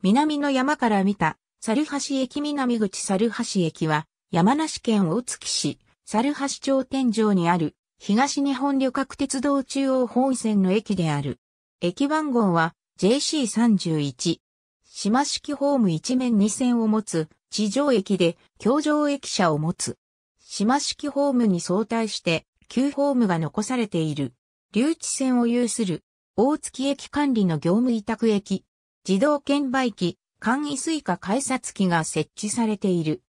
南の山から見た、猿橋駅南口猿橋駅は、山梨県大月市、猿橋町天井にある、東日本旅客鉄道中央本線の駅である。駅番号は JC31。島式ホーム一面二線を持つ、地上駅で、京上駅舎を持つ。島式ホームに相対して、旧ホームが残されている。留置線を有する、大月駅管理の業務委託駅、自動券売機、簡易スイカ改札機が設置されている。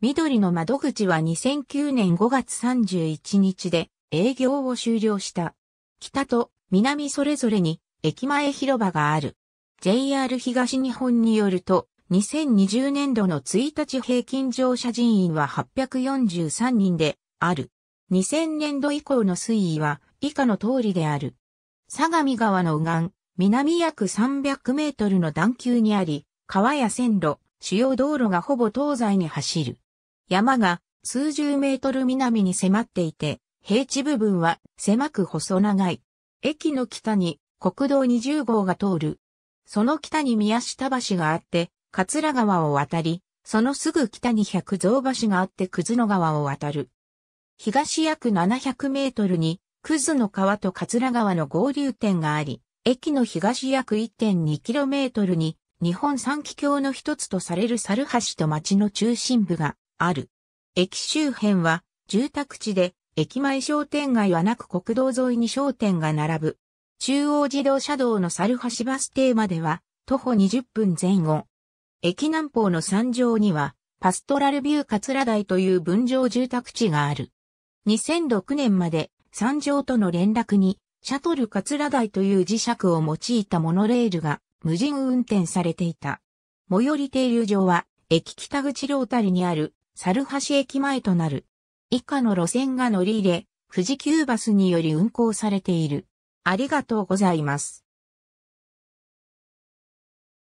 緑の窓口は2009年5月31日で営業を終了した。北と南それぞれに駅前広場がある。JR 東日本によると、2020年度の1日平均乗車人員は843人である。2000年度以降の推移は以下の通りである。相模川の右岸、南約300メートルの段丘にあり、川や線路、主要道路がほぼ東西に走る。山が数十メートル南に迫っていて、平地部分は狭く細長い。駅の北に国道20号が通る。その北に宮下橋があって、桂川を渡り、そのすぐ北に百蔵橋があってくずの川を渡る。東約700メートルに、くずの川と桂川の合流点があり、駅の東約 1.2km に日本三気橋の一つとされる猿橋と町の中心部がある。駅周辺は住宅地で駅前商店街はなく国道沿いに商店が並ぶ。中央自動車道の猿橋バス停までは徒歩20分前後。駅南方の山上にはパストラルビュー桂台という分譲住宅地がある。2006年まで山上との連絡にシャトル桂台という磁石を用いたモノレールが無人運転されていた。最寄り停留場は、駅北口ロータリにある、猿橋駅前となる。以下の路線が乗り入れ、富士急バスにより運行されている。ありがとうございます。